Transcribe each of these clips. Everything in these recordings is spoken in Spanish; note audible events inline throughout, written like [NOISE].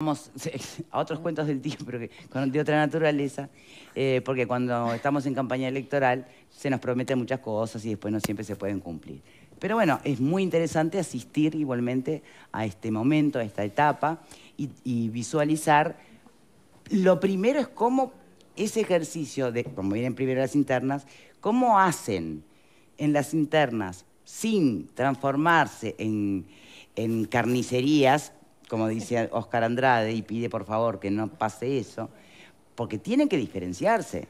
Vamos [LAUGHS] a otros cuentos del tiempo, pero de otra naturaleza, eh, porque cuando estamos en campaña electoral se nos prometen muchas cosas y después no siempre se pueden cumplir. Pero bueno, es muy interesante asistir igualmente a este momento, a esta etapa, y, visualizar. Lo primero es cómo ese ejercicio, de, como vienen primero las internas, cómo hacen en las internas sin transformarse en, en carnicerías como dice Oscar Andrade, y pide por favor que no pase eso, porque tienen que diferenciarse.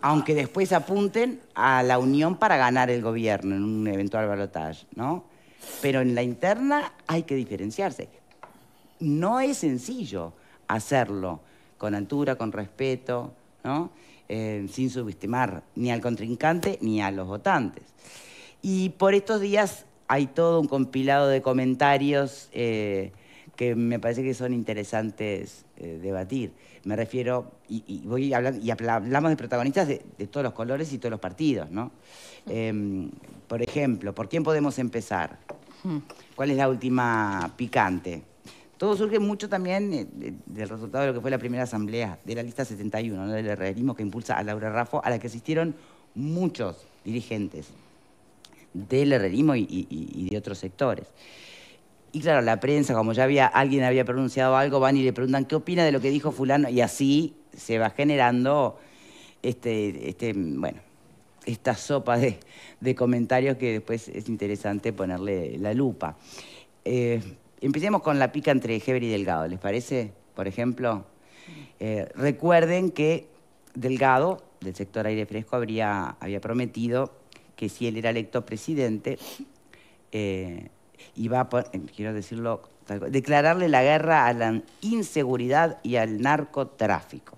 Aunque después apunten a la unión para ganar el gobierno en un eventual balotaje, ¿no? Pero en la interna hay que diferenciarse. No es sencillo hacerlo con altura, con respeto, ¿no? Eh, sin subestimar ni al contrincante ni a los votantes. Y por estos días hay todo un compilado de comentarios eh, que me parece que son interesantes eh, debatir. Me refiero, y, voy y hablamos de protagonistas de, todos los colores y todos los partidos, ¿no? Mm. Em, por ejemplo, ¿por quién podemos empezar? Mm. ¿Cuál es la última picante? Todo surge mucho también eh, del resultado de lo que fue la primera asamblea de la lista 71, del herrerismo que impulsa a Laura Raffo, a la que asistieron muchos dirigentes del herrerismo y, y de otros sectores. Y claro, la prensa, como ya había, alguien había pronunciado algo, van y le preguntan qué opina de lo que dijo fulano, y así se va generando este, este, bueno, esta sopa de, comentarios que después es interesante ponerle la lupa. Eh, empecemos con la pica entre Heber y Delgado, ¿les parece? Por ejemplo, eh, recuerden que Delgado, del sector aire fresco, habría, había prometido que si él era electo presidente, eh, y va, a, eh, quiero decirlo, declararle la guerra a la inseguridad y al narcotráfico.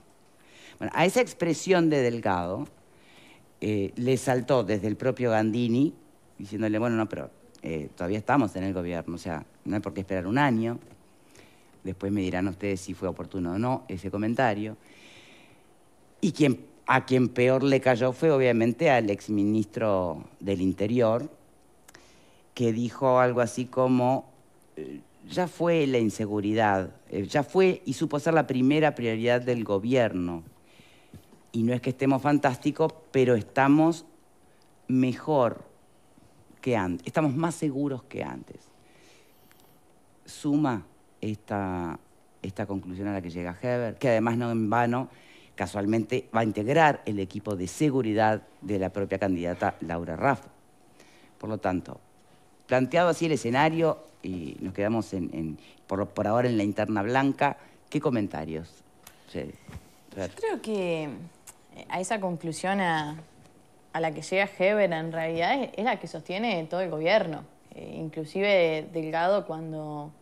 Bueno, a esa expresión de Delgado eh, le saltó desde el propio Gandini, diciéndole, bueno, no, pero eh, todavía estamos en el gobierno, o sea, no hay por qué esperar un año. Después me dirán ustedes si fue oportuno o no ese comentario. Y a quien peor le cayó fue obviamente al exministro del Interior, que dijo algo así como, eh, ya fue la inseguridad, eh, ya fue y supo ser la primera prioridad del gobierno. Y no es que estemos fantásticos, pero estamos mejor que antes, estamos más seguros que antes. Suma esta, esta conclusión a la que llega Heber, que además no en vano, casualmente va a integrar el equipo de seguridad de la propia candidata Laura Raffo. Por lo tanto, planteado así el escenario y nos quedamos en, por, ahora en la interna blanca. ¿Qué comentarios? Yo creo que eh, a esa conclusión a, la que llega Heber en realidad es, la que sostiene todo el gobierno. Eh, inclusive Delgado cuando,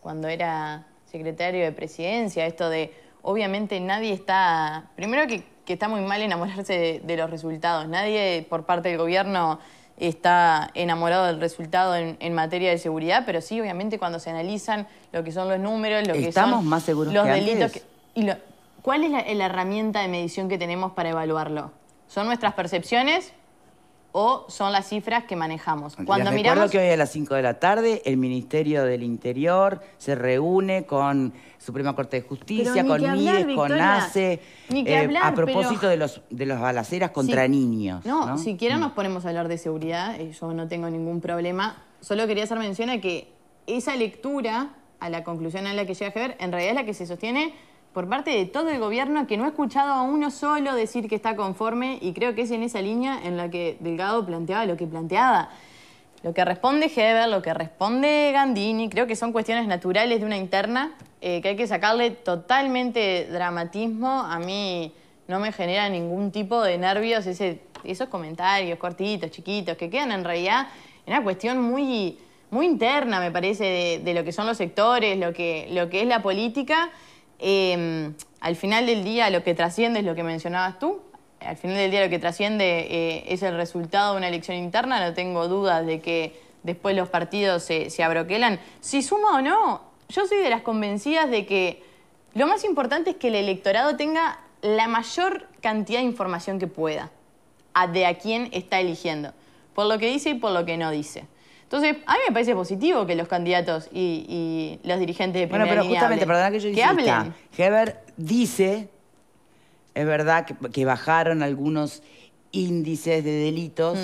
cuando era secretario de presidencia, esto de obviamente nadie está... Primero que, está muy mal enamorarse de los resultados. Nadie por parte del gobierno está enamorado del resultado en, materia de seguridad, pero sí, obviamente, cuando se analizan lo que son los números, lo que Estamos son más seguros los delitos. ¿Cuál es la herramienta de medición que tenemos para evaluarlo? ¿Son nuestras percepciones? o son las cifras que manejamos. Cuando Les miramos... recuerdo que hoy a las 5 de la tarde el Ministerio del Interior se reúne con Suprema Corte de Justicia, con con ACE, a propósito de los balaceras contra niños. No, siquiera nos mm. ponemos a hablar de seguridad, eh, yo no tengo ningún problema. Solo quería hacer mención a que esa lectura, a la conclusión a la que llega ver, en realidad es la que se sostiene por parte de todo el gobierno que no he escuchado a uno solo decir que está conforme y creo que es en esa línea en la que Delgado planteaba lo que planteaba. Lo que responde Heber, lo que responde Gandini, creo que son cuestiones naturales de una interna eh, que hay que sacarle totalmente dramatismo. A mí no me genera ningún tipo de nervios esos comentarios cortitos, chiquitos, que quedan en realidad en una cuestión muy, muy interna, me parece, de, de lo que son los sectores, lo que, lo que es la política. Em, al final del día lo que trasciende es lo que mencionabas tú. Al final del día lo que trasciende eh, es el resultado de una elección interna. No tengo dudas de que después los partidos se, abroquelan. Si suma o no, yo soy de las convencidas de que lo más importante es que el electorado tenga la mayor cantidad de información que pueda de a quién está eligiendo, por lo que dice y por lo que no dice. Entonces, a mí me parece positivo que los candidatos y, los dirigentes de primera Bueno, pero justamente, perdón que yo dije. Que Heber dice, es verdad que, bajaron algunos índices de delitos,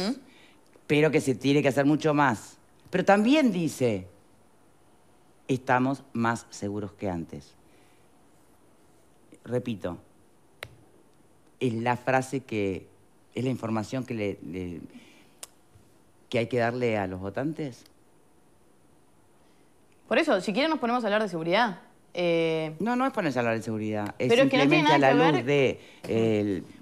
pero que se tiene que hacer mucho más. Pero también dice, estamos más seguros que antes. Repito, es la frase que, es la información que le que hay que darle a los votantes? Por eso, si quieren nos ponemos a hablar de seguridad. Eh, no, no es ponerse a hablar de seguridad. Es simplemente a la luz de,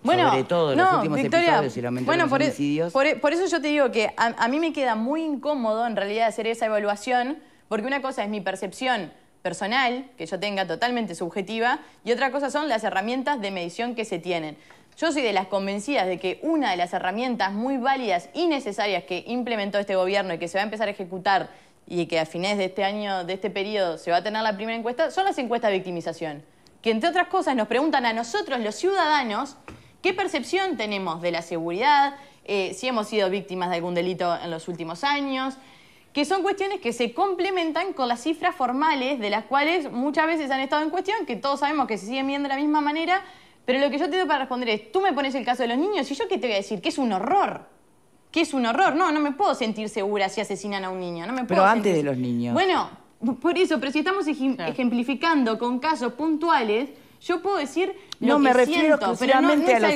sobre todo, los últimos episodios y bueno, e- e- por eso yo te digo que a, mí me queda muy incómodo en realidad hacer esa evaluación, porque una cosa es mi percepción personal, que yo tenga totalmente subjetiva, y otra cosa son las herramientas de medición que se tienen. Yo soy de las convencidas de que una de las herramientas muy válidas y necesarias que implementó este gobierno y que se va a empezar a ejecutar y que a fines de este año, de este periodo, se va a tener la primera encuesta, son las encuestas de victimización. Que entre otras cosas nos preguntan a nosotros, los ciudadanos, qué percepción tenemos de la seguridad, eh, si hemos sido víctimas de algún delito en los últimos años, que son cuestiones que se complementan con las cifras formales de las cuales muchas veces han estado en cuestión, que todos sabemos que se siguen viendo de la misma manera, pero lo que yo te para responder es, tú me pones el caso de los niños y yo qué te voy a decir, que es un horror. Que es un horror. No, no me puedo sentir segura si asesinan a un niño. No me Pero antes de los niños. Bueno, por eso, pero si estamos ejemplificando con casos puntuales, yo puedo decir lo no, me refiero siento, no, es a los algo me refiero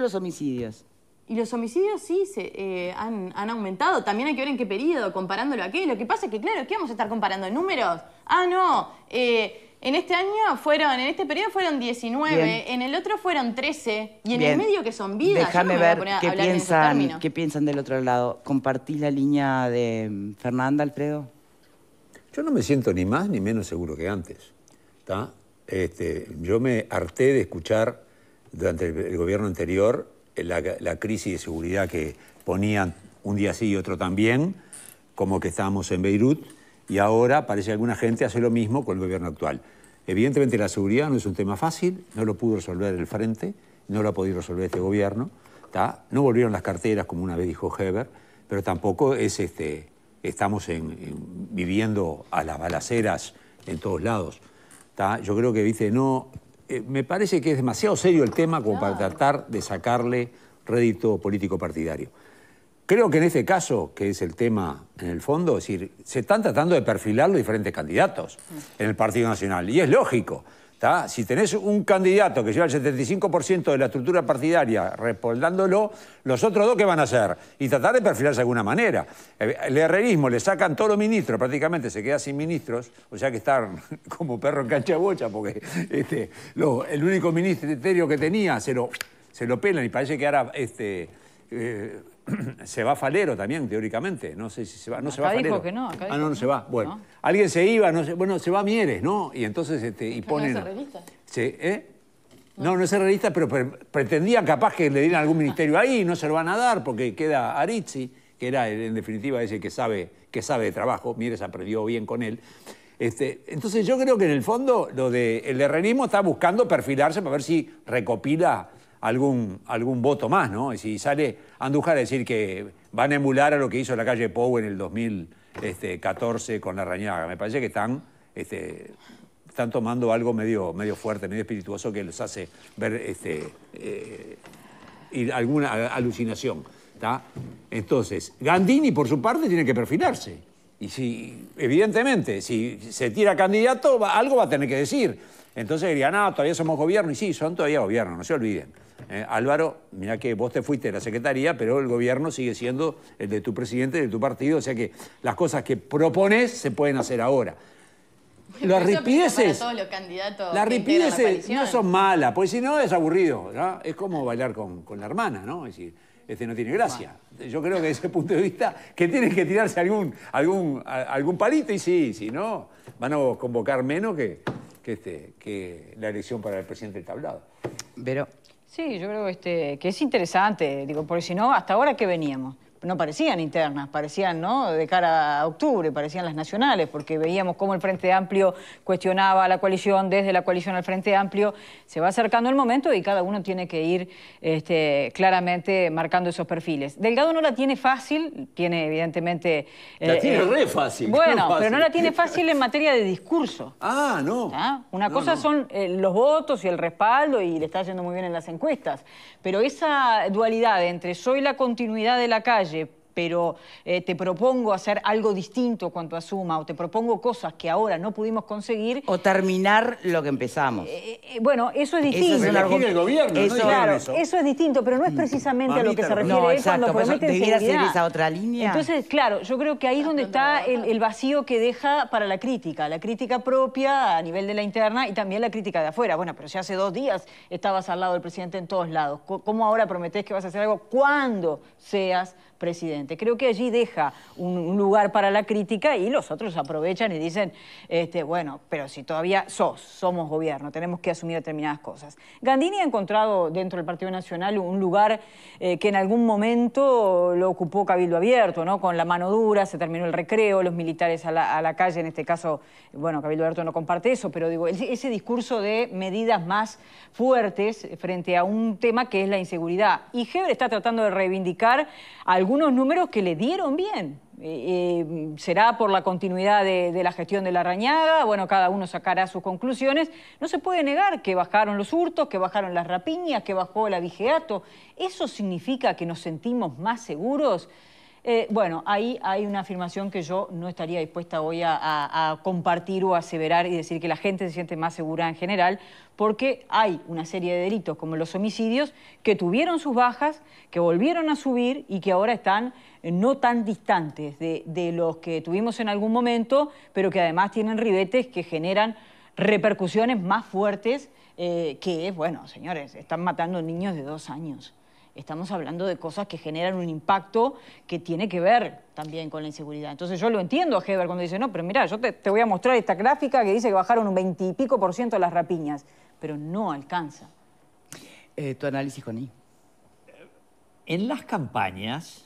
a los homicidios. Y los homicidios sí se, eh, han, aumentado. También hay que ver en qué periodo, comparándolo a qué. Lo que pasa es que, claro, ¿qué vamos a estar comparando? ¿Números? Ah, no. Eh, en este año fueron, en este periodo fueron 19, en el otro fueron 13 y en el medio que son vidas. Déjame ver qué piensan, qué piensan del otro lado. ¿Compartís la línea de mm, Fernanda, Alfredo? Yo no me siento ni más ni menos seguro que antes. Este, yo me harté de escuchar durante el, gobierno anterior eh, la, la crisis de seguridad que ponían un día sí y otro también, como que estábamos en Beirut, y ahora parece que alguna gente hace lo mismo con el gobierno actual. Evidentemente la seguridad no es un tema fácil, no lo pudo resolver el frente, no lo ha podido resolver este gobierno. No volvieron las carteras, como una vez dijo Heber, pero tampoco es este, estamos viviendo a las balaceras en todos lados. Yo creo que, dice, no, eh, me parece que es demasiado serio el tema como para tratar de sacarle rédito político partidario. Creo que en este caso, que es el tema en el fondo, es decir, se están tratando de perfilar los diferentes candidatos mm. en el Partido Nacional. Y es lógico. ¿tá? Si tenés un candidato que lleva el 75% de la estructura partidaria respaldándolo, los otros dos, ¿qué van a hacer? Y tratar de perfilarse de alguna manera. Eh, el herrerismo le sacan todos los ministros, prácticamente se queda sin ministros, o sea que están [LAUGHS] como perro en cancha bocha, porque este, el único ministerio que tenía se lo, se lo pelan y parece que ahora. Este, eh, se va Falero también, teóricamente. No sé si se va. No se va dijo que no. Acá ah, no, no se va. Bueno, alguien se iba, no sé. bueno, se va Mieres, ¿no? Y entonces este, y ponen. ¿No es realista? Sí, ¿eh? No, no es realista, pero pretendía pretendían capaz que le dieran algún ministerio ahí, no se lo van a dar porque queda Arizzi, que era en definitiva ese que sabe, que sabe de trabajo. Mieres aprendió bien con él. Este, entonces yo creo que en el fondo lo de, el herrerismo está buscando perfilarse para ver si recopila algún, algún voto más, ¿no? Y si sale Andujar a decir que van a emular a lo que hizo la calle Pou en el 2014 este, con la Rañaga, me parece que están, este, están tomando algo medio, medio fuerte, medio espirituoso que los hace ver este, eh, alguna alucinación. Entonces, Gandini por su parte tiene que perfilarse. Y si, evidentemente, si se tira candidato, algo va a tener que decir. Entonces dirían, ah, todavía somos gobierno. Y sí, son todavía gobierno, no se olviden. Eh, Álvaro, mira que vos te fuiste de la Secretaría, pero el gobierno sigue siendo el de tu presidente, de tu partido, o sea que las cosas que propones se pueden hacer ahora. Las ripideces, no son malas, porque si no es aburrido, ¿no? Es como bailar con, la hermana, ¿no? Es decir, este no tiene gracia. Yo creo que desde ese punto de vista que tienes que tirarse algún, algún, algún palito y sí, si no, van a convocar menos que, este, que la elección para el presidente tablado. Pero Sí, yo creo este, que es interesante, digo, porque si no, ¿hasta ahora qué veníamos? no parecían internas, parecían ¿no? de cara a octubre, parecían las nacionales, porque veíamos cómo el Frente Amplio cuestionaba a la coalición, desde la coalición al Frente Amplio, se va acercando el momento y cada uno tiene que ir este, claramente marcando esos perfiles. Delgado no la tiene fácil, tiene evidentemente... La eh, tiene eh, re fácil. Bueno, [LAUGHS] pero no la tiene fácil en materia de discurso. Ah, no. ¿Ah? Una cosa son eh, los votos y el respaldo, y le está yendo muy bien en las encuestas, pero esa dualidad entre soy la continuidad de la calle, pero eh, te propongo hacer algo distinto cuanto asuma o te propongo cosas que ahora no pudimos conseguir. O terminar lo que empezamos. Eh, eh, bueno, eso es distinto. Eso es distinto, pero no es precisamente a lo que se refiere eso cuando pues debiera esa otra línea. Entonces, claro, yo creo que ahí es donde está el, vacío que deja para la crítica, la crítica propia a nivel de la interna y también la crítica de afuera. Bueno, pero si hace dos días estabas al lado del presidente en todos lados, ¿cómo ahora prometés que vas a hacer algo cuando seas presidente. Creo que allí deja un, lugar para la crítica y los otros aprovechan y dicen, este, bueno, pero si todavía sos, somos gobierno, tenemos que asumir determinadas cosas. Gandini ha encontrado dentro del Partido Nacional un lugar eh, que en algún momento lo ocupó Cabildo Abierto, ¿no? Con la mano dura, se terminó el recreo, los militares a la, calle, en este caso, bueno, Cabildo Abierto no comparte eso, pero digo, ese discurso de medidas más fuertes frente a un tema que es la inseguridad. Y Heber está tratando de reivindicar algunos números que le dieron bien. Eh, eh, será por la continuidad de, la gestión de la arañada... bueno, cada uno sacará sus conclusiones. No se puede negar que bajaron los hurtos, que bajaron las rapiñas, que bajó el abigeato... ¿Eso significa que nos sentimos más seguros? Eh, bueno, ahí hay una afirmación que yo no estaría dispuesta hoy a, compartir o aseverar y decir que la gente se siente más segura en general, porque hay una serie de delitos como los homicidios que tuvieron sus bajas, que volvieron a subir y que ahora están eh, no tan distantes de, los que tuvimos en algún momento, pero que además tienen ribetes que generan repercusiones más fuertes eh, que, bueno, señores, están matando niños de dos años estamos hablando de cosas que generan un impacto que tiene que ver también con la inseguridad. Entonces yo lo entiendo a Heber cuando dice, no, pero mira, yo te, voy a mostrar esta gráfica que dice que bajaron un veintipico por ciento las rapiñas, pero no alcanza. Eh, tu análisis, Joni. Eh, en las campañas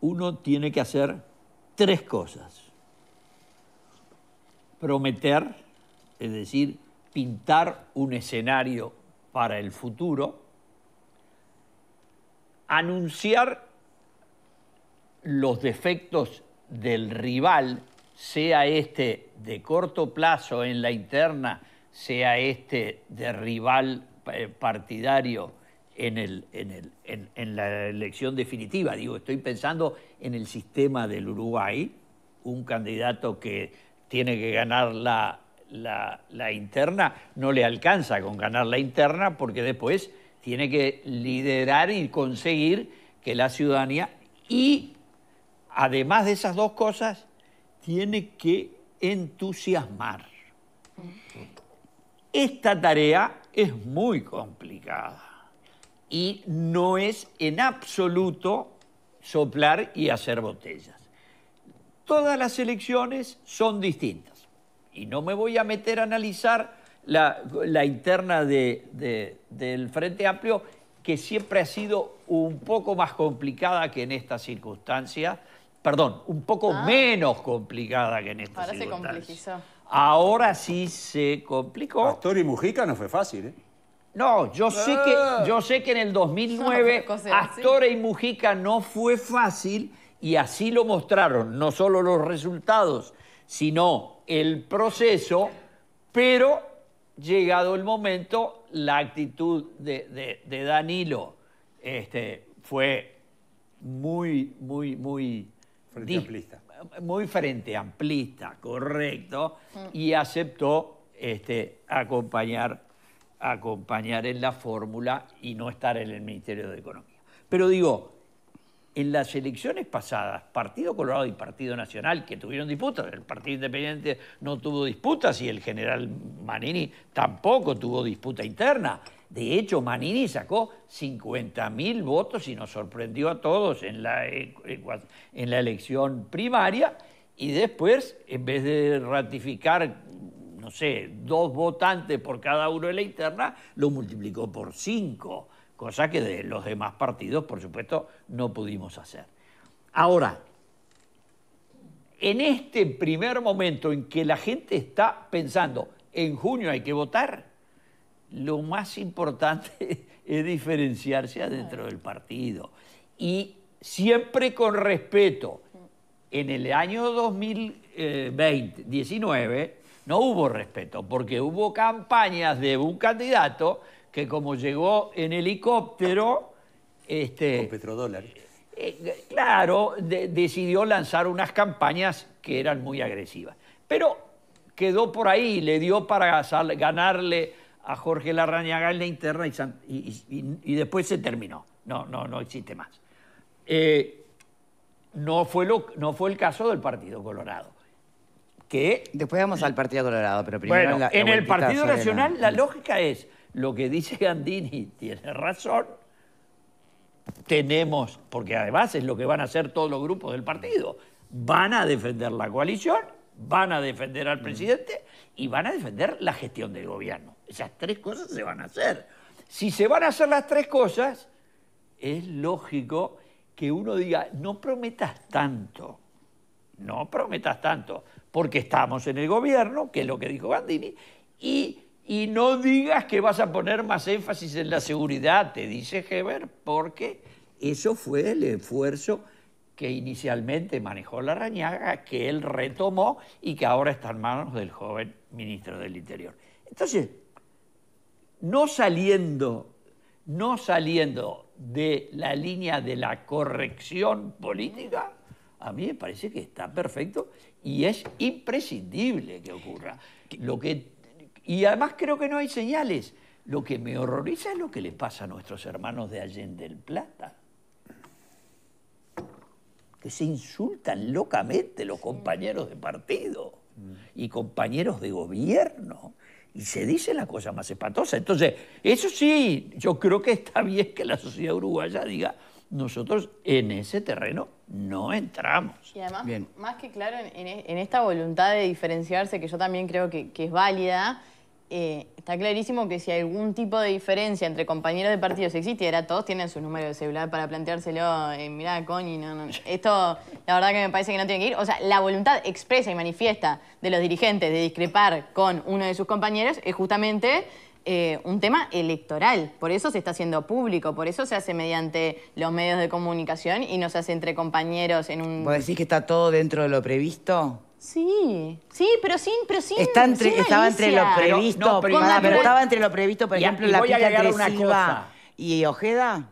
uno tiene que hacer tres cosas. Prometer, es decir, pintar un escenario para el futuro, anunciar los defectos del rival, sea este de corto plazo en la interna, sea este de rival eh, partidario en, la elección definitiva. Digo, estoy pensando en el sistema del Uruguay, un candidato que tiene que ganar la interna, no le alcanza con ganar la interna porque después tiene que liderar y conseguir que la ciudadanía y además de esas dos cosas, tiene que entusiasmar. Esta tarea es muy complicada y no es en absoluto soplar y hacer botellas. Todas las elecciones son distintas y no me voy a meter a analizar la, interna de, del Frente Amplio, que siempre ha sido un poco más complicada que en esta circunstancia. Perdón, un poco ah. menos complicada que en esta Ahora Ahora se Ahora sí se complicó. actor y Mujica no fue fácil, ¿eh? No, yo sé que, ah. yo sé que en el 2009 no, [LAUGHS] y Mujica no fue fácil y así lo mostraron, no solo los resultados, sino el proceso, pero llegado el momento, la actitud de, de, de Danilo este, fue muy, muy, muy... Frente amplista. Muy frente amplista, correcto, mm. y aceptó este, acompañar, acompañar en la fórmula y no estar en el Ministerio de Economía. Pero digo, en las elecciones pasadas, Partido Colorado y Partido Nacional, que tuvieron disputas, el Partido Independiente no tuvo disputas y el general Manini tampoco tuvo disputa interna. De hecho, Manini sacó 50.000 votos y nos sorprendió a todos en la, elección primaria y después, en vez de ratificar, no sé, dos votantes por cada uno de la interna, lo multiplicó por cinco cosa que de los demás partidos, por supuesto, no pudimos hacer. Ahora, en este primer momento en que la gente está pensando, en junio hay que votar, lo más importante [LAUGHS] es diferenciarse adentro del partido. Y siempre con respeto. En el año 2019 no hubo respeto, porque hubo campañas de un candidato que como llegó en helicóptero... Este, Con petrodólares. Eh, claro, decidió lanzar unas campañas que eran muy agresivas. Pero quedó por ahí, le dio para ganarle a Jorge Larrañaga en la interna y, después se terminó. No, no, no existe más. Eh, no, fue lo, no fue el caso del Partido Colorado. Que, Después vamos al Partido Colorado, pero primero... en el Partido Nacional la lógica es, lo que dice Gandini [LAUGHS] tiene razón, tenemos, porque además es lo que van a hacer todos los grupos del partido, van a defender la coalición, van a defender al mm. presidente y van a defender la gestión del gobierno. Esas tres cosas se van a hacer. Si se van a hacer las tres cosas, es lógico que uno diga, no prometas tanto, no prometas tanto, porque estamos en el gobierno, que es lo que dijo Gandini, y y no digas que vas a poner más énfasis en la seguridad, te dice Heber, porque eso fue el esfuerzo que inicialmente manejó la que él retomó y que ahora está en manos del joven ministro del Interior. Entonces, no saliendo, no saliendo de la línea de la corrección política, a mí me parece que está perfecto y es imprescindible que ocurra. Lo que y además creo que no hay señales. Lo que me horroriza es lo que les pasa a nuestros hermanos de Allende del Plata, que se insultan locamente los compañeros de partido mm. y compañeros de gobierno. Y se dice la cosa más espantosa. Entonces, eso sí, yo creo que está bien que la sociedad uruguaya diga, nosotros en ese terreno no entramos. Y además, bien. más que claro, en, esta voluntad de diferenciarse, que yo también creo que es válida, eh, está clarísimo que si algún tipo de diferencia entre compañeros de partidos existiera, todos tienen su número de celular para planteárselo, eh, mirá, coño, no, esto la verdad que me parece que no tiene que ir. O sea, la voluntad expresa y manifiesta de los dirigentes de discrepar con uno de sus compañeros es justamente eh, un tema electoral. Por eso se está haciendo público, por eso se hace mediante los medios de comunicación y no se hace entre compañeros en un... ¿Vos decís que está todo dentro de lo previsto? Sí, sí, pero sin, pero sin, estaba entre lo previsto, Pero- estaba entre lo previsto, por ejemplo, la voy de una cosa. y Ojeda.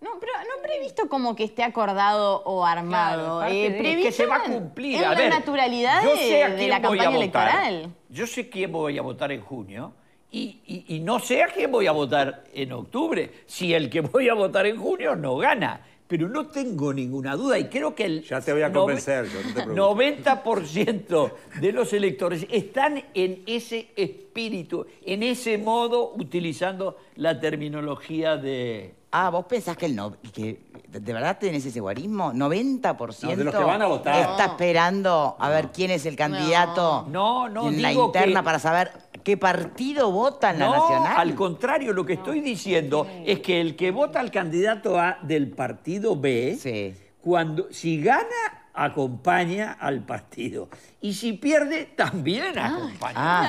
No, pero no previsto como que esté acordado o armado. Es eh, que se va a cumplir. la naturalidad de, la campaña electoral. Yo sé quién voy a votar en junio y, y no sé a quién voy a votar en octubre si el que voy a votar en junio no gana pero no tengo ninguna duda y creo que el ya te voy a convencer, no te 90% de los electores están en ese espíritu, en ese modo, utilizando la terminología de... Ah, vos pensás que el no, que de verdad tenés ese guarismo, 90% de los que van a votar. está esperando a ver quién es el candidato no, no, en la interna para saber partido vota en la nacional. Al contrario, lo que estoy diciendo es que el que vota al candidato A del partido B, cuando, si gana, acompaña al partido. Y si pierde, también acompaña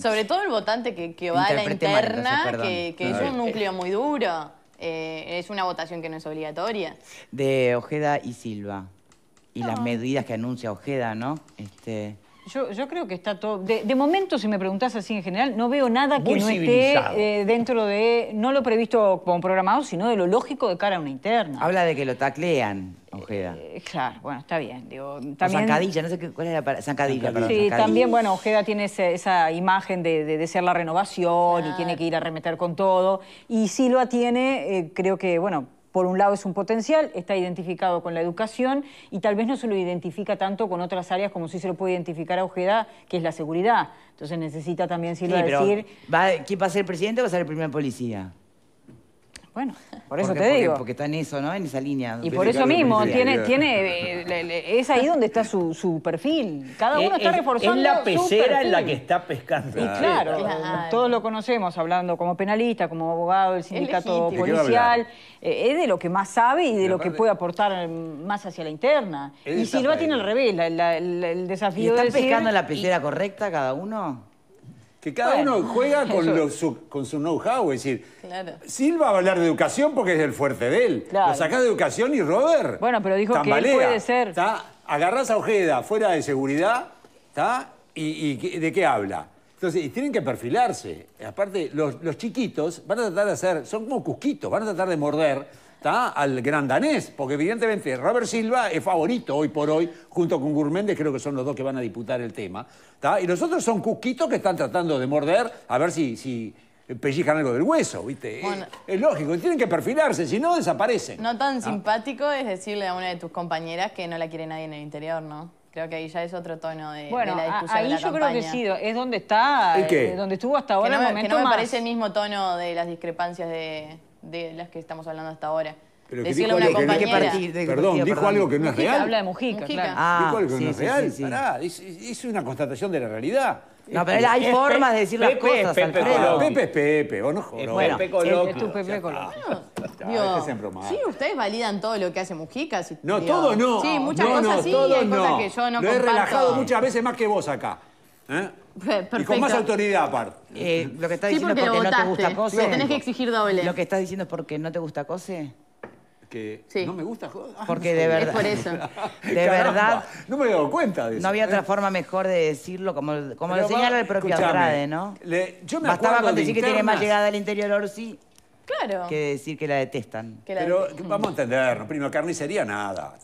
Sobre todo el votante que, va a la interna, que, es un núcleo muy duro. Eh, es una votación que no es obligatoria. De Ojeda y Silva. Y las medidas que anuncia Ojeda, ¿no? Este... Yo, yo creo que está todo. De, momento, si me preguntás así en general, no veo nada que no esté eh, dentro de. No lo previsto como programado, sino de lo lógico de cara a una interna. Habla de que lo taclean, Ojeda. Eh, eh, claro, bueno, está bien. Digo, también... Zancadilla, no sé qué, cuál era la Zancadilla, perdón. Sí, también, bueno, Ojeda tiene esa imagen de, de, ser la renovación y tiene que ir a remeter con todo. Y si tiene, atiene, creo que, bueno por un lado es un potencial, está identificado con la educación y tal vez no se lo identifica tanto con otras áreas como si se lo puede identificar a Ojeda, que es la seguridad. Entonces necesita también, si sí, decir... Va, ¿Quién va a ser presidente o va a ser el primer policía? Bueno, por eso te digo. Porque está en eso, ¿no? En esa línea. Y por eso mismo, tiene, tiene, eh, es ahí donde está su, perfil. Cada uno está reforzando. Es la pecera en la que está pescando. Y claro, todos lo conocemos hablando como penalista, como abogado del sindicato policial. Eh, es de lo que más sabe y de lo que puede aportar más hacia la interna. Y si Silva tiene al revés, el desafío ¿Y de. ¿Están pescando en la pecera correcta cada uno? que cada uno juega con, su, con su know-how. Es decir, Silva va a hablar de educación porque es el fuerte de él. Lo sacás de educación y Robert. Bueno, pero dijo que puede ser. Agarrás a Ojeda fuera de seguridad, ¿está? Y, de qué habla? Entonces, y tienen que perfilarse. Aparte, los, los chiquitos van a tratar de hacer, son como cusquitos, van a tratar de morder ¿Está? al gran danés, porque evidentemente Robert Silva es favorito hoy por hoy, junto con Gourméndez, creo que son los dos que van a diputar el tema. Y los otros son cuquitos que están tratando de morder, a ver si, si pellizcan algo del hueso, ¿viste? es, lógico, tienen que perfilarse, si no desaparecen. No tan ¿Ah? simpático es decirle a una de tus compañeras que no la quiere nadie en el interior, ¿no? Creo que ahí ya es otro tono de, la discusión. Ahí yo creo que sí, es donde está, eh, donde estuvo hasta ahora el momento. no me parece el mismo tono de las discrepancias de, de las que estamos hablando hasta ahora. Decirle a una compañera. Perdón, dijo algo que no es real. habla de Mujica, claro. dijo algo que no es real. Pará, es, una constatación de la realidad. No, pero hay formas de decir las cosas, Pepe Alfredo. Pepe es Pepe, vos no jodas. Bueno, Pepe Colón. es tu Pepe Colón. que sí, ustedes validan todo lo que hace Mujica. No, todo no. Sí, muchas cosas sí, y hay cosas que yo no Lo he relajado muchas veces más que vos acá. ¿Eh? Y con más autoridad aparte. Eh, lo que estás diciendo es porque, no te gusta Cose. Lo tenés que exigir doble. Lo que estás diciendo es porque no te gusta Cose. Que no me gusta Cose. Ah, porque de verdad. Es por eso. [LAUGHS] De verdad. No me he dado cuenta de eso. No había ¿eh? otra forma mejor de decirlo, como, como lo señala el propio Andrade, ¿no? yo me Bastaba con decir que tiene más llegada al interior Orsi. Claro. Que decir que la detestan. Pero vamos a entender. Primero, carnicería nada.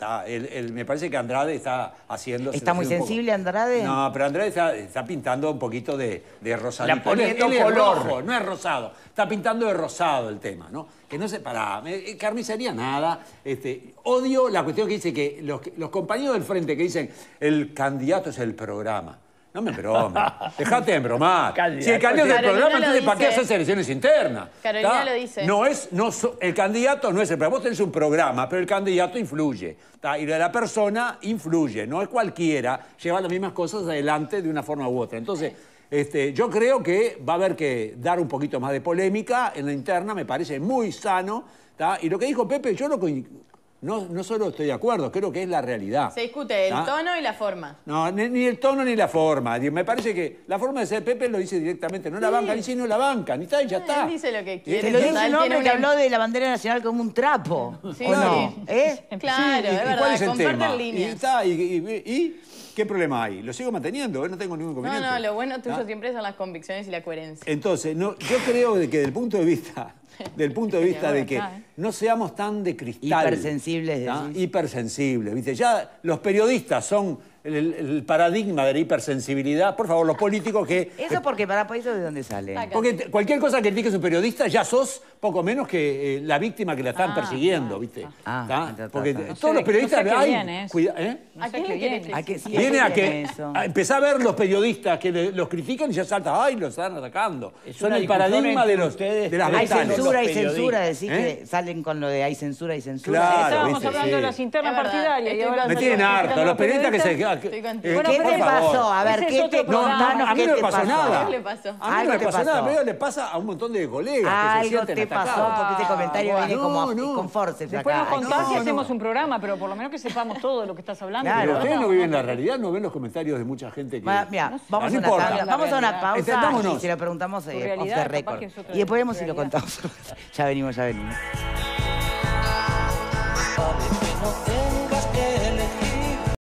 me parece que Andrade está haciendo... ¿Está muy sensible Andrade? No, pero Andrade está, pintando un poquito de, de rosadito. La él, Rojo, no es rosado. Está pintando de rosado el tema, ¿no? Que no se para. Eh, carnicería nada. Este, odio la cuestión que dice que los compañeros del frente que dicen el candidato es el programa. No me bromas. [LAUGHS] Dejate de embromar. Si el candidato del programa, entonces ¿para qué hacer elecciones internas? Carolina lo dice. No es, no, el candidato no es el programa. Vos tenés un programa, pero el candidato influye. Y la persona influye. No es cualquiera. Lleva las mismas cosas adelante de una forma u otra. Entonces, este, yo creo que va a haber que dar un poquito más de polémica en la interna. Me parece muy sano. Y lo que dijo Pepe, yo lo... No, no solo estoy de acuerdo, creo que es la realidad. Se discute el tono y la forma. No, ni, el tono ni la forma. Me parece que la forma de ser Pepe lo dice directamente. No la banca banca, dice no la banca, ni está y ya ah, está. Él dice lo que quiere. Lo dice un hombre que habló de la bandera nacional como un trapo. Sí, ¿Eh? Claro, es y, verdad. y, está, y ¿Qué problema hay? Lo sigo manteniendo, ¿eh? no tengo ningún inconveniente. No, no, lo bueno tuyo ¿Ah? siempre son las convicciones y la coherencia. Entonces, no, yo creo que del punto de vista, [LAUGHS] del punto de vista de que ¿eh? no seamos tan de cristal. Hipersensibles. ¿no? ¿Ah? Hipersensibles, ¿viste? Ya los periodistas son el, paradigma de la hipersensibilidad, por favor, los políticos que... Eso eh, porque para países de dónde sale. Porque cualquier cosa que critiques un periodista ya sos poco menos que eh, la víctima que la están ah, persiguiendo, ¿viste? Ah, porque todos los periodistas... No sé ¿eh? no sé ¿A viene? ¿A que, viene a que... empezá a ver los periodistas que los critican y ya salta, ay, los están atacando. Son el paradigma de los... Ustedes, de hay censura, hay censura, decir que ¿eh? salen con lo de hay censura, y censura. Claro, Estábamos hablando de las internas partidarias. Me tienen harto, los periodistas que se Estoy eh, ¿qué te pasó? A ver, ¿qué te, no, no, a mí no me pasó, nada. ¿Qué le pasó? A mí no me pasó, nada, pero le pasa a un montón de colegas Algo que se sienten te pasó porque este comentario ah, viene como con force. Después nos contás y hacemos un programa, pero por lo menos que sepamos todo de lo que estás hablando. pero ustedes no viven la realidad, no ven los comentarios de mucha gente que... mira, vamos, a una, pausa, vamos a una pausa y se lo preguntamos eh, off the record. Y después vemos si lo contamos. [LAUGHS] ya venimos, ya venimos.